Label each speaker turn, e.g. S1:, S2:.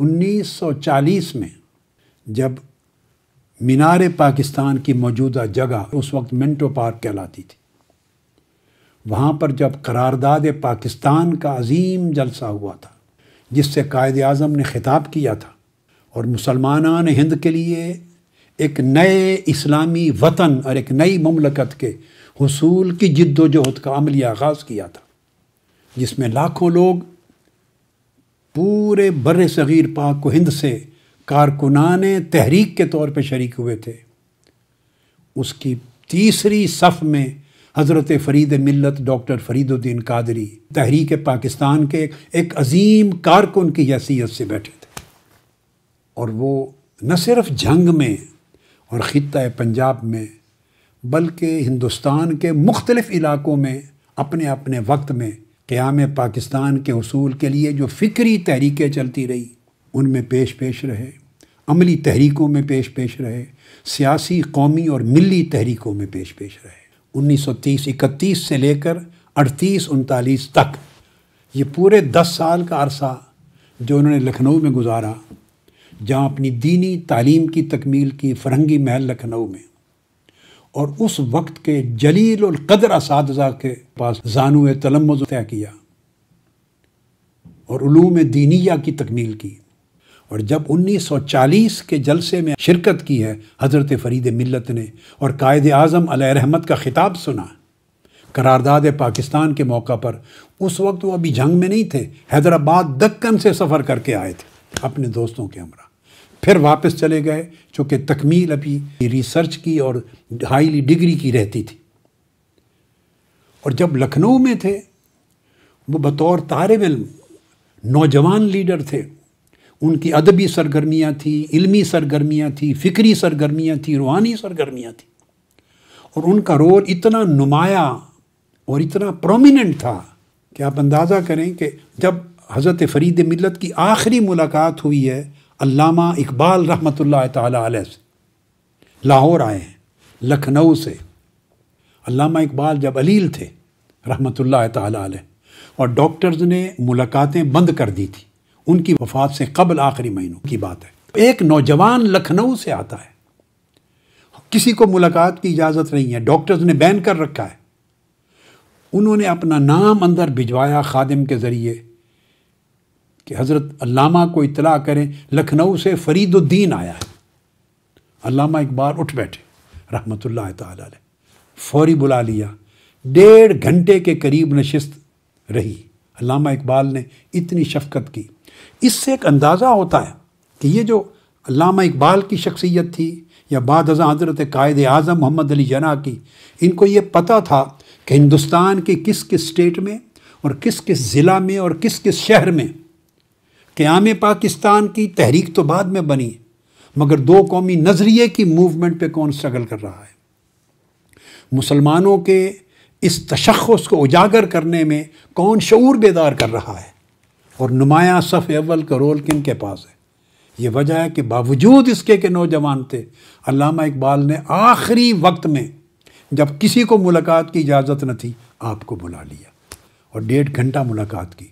S1: 1940 में जब मीनार पाकिस्तान की मौजूदा जगह उस वक्त मिंटो पार्क कहलाती थी वहाँ पर जब करारदाद पाकिस्तान का अजीम जलसा हुआ था जिससे कायद अजम ने ख़िताब किया था और मुसलमान हिंद के लिए एक नए इस्लामी वतन और एक नई ममलकत के हसूल की जद्दोजहद का अमली आगाज़ किया था जिसमें लाखों लोग पूरे बर सग़ीर पाक को हिंद से कारकुनान तहरीक के तौर पर शरीक हुए थे उसकी तीसरी सफ़ में हज़रत फ़रीद मिलत डॉक्टर फ़रीदुद्दीन कादरी तहरीक पाकिस्तान के एक अजीम कारकुन की हैसीत से बैठे थे और वो न सिर्फ जंग में और ख़त्े पंजाब में बल्कि हिंदुस्तान के मुख्तलफ़ इलाक़ों में अपने अपने वक्त में क़्याम पाकिस्तान के असूल के लिए जो फ़िक्री तहरीकें चलती रही उनमें पेश पेश रहे अमली तहरीकों में पेश पेश रहे सियासी कौमी और मिली तहरीकों में पेश पेश रहे 1930 इकतीस से लेकर अड़तीस उनतालीस तक ये पूरे दस साल का अरसा जो उन्होंने लखनऊ में गुजारा जहाँ अपनी दीनी तालीम की तकमील की फरंगी महल लखनऊ में और उस वक्त के जलील और कदर इस के पास जानु तलम तय किया और उलूम दीनिया की तकमील की और जब 1940 के जलसे में शिरकत की है हज़रत फरीद मिलत ने और कायद आजम रहमत का ख़िताब सुना करारदाद पाकिस्तान के मौका पर उस वक्त वो अभी जंग में नहीं थे हैदराबाद दक्कन से सफ़र करके आए थे अपने दोस्तों के हमरा फिर वापस चले गए चूँकि तकमील अभी रिसर्च की और हाईली डिग्री की रहती थी और जब लखनऊ में थे वो बतौर तारब नौजवान लीडर थे उनकी अदबी सरगर्मियाँ थी इलमी सरगर्मियाँ थी फ़िक्री सरगर्मियाँ थी रूहानी सरगर्मियाँ थी और उनका रोल इतना नुमाया और इतना प्रोमिनेंट था कि आप अंदाज़ा करें कि जब हज़रत फ़रीद मिलत की आखिरी मुलाकात हुई है अल्लामा इकबाल रहमत ला से लाहौर आए हैं लखनऊ से अल्लामा इकबाल जब अलील थे रहमत ला और डॉक्टर्स ने मुलाकातें बंद कर दी थी उनकी वफात से कबल आखिरी महीनों की बात है एक नौजवान लखनऊ से आता है किसी को मुलाकात की इजाज़त नहीं है डॉक्टर्स ने बैन कर रखा है उन्होंने अपना नाम अंदर भिजवाया खादिम के ज़रिए कि हज़रत अल्लामा को इतला करें लखनऊ से फरीदुद्दीन आया है अल्लामा एक बार उठ बैठे रहमत ताला फौरी बुला लिया डेढ़ घंटे के करीब नशस्त रही अल्लामा इकबाल ने इतनी शफकत की इससे एक अंदाज़ा होता है कि ये जो अल्लामा इकबाल की शख्सियत थी या बाद हज़ा हज़रत कायद आज़म मोहम्मद अली जना की इनको ये पता था कि हिंदुस्तान के किस किस स्टेट में और किस किस ज़िला में और किस किस शहर में क़्याम पाकिस्तान की तहरीक तो बाद में बनी मगर दो कौमी नज़रिए की मूवमेंट पर कौन स्ट्रगल कर रहा है मुसलमानों के इस तशखस को उजागर करने में कौन शूर बेदार कर रहा है और नुमाया सफ़ अव्वल का रोल किन के पास है ये वजह है कि बावजूद इसके के नौजवान थे अलामा इकबाल ने आखिरी वक्त में जब किसी को मुलाकात की इजाज़त न थी आपको बुला लिया और डेढ़ घंटा मुलाकात की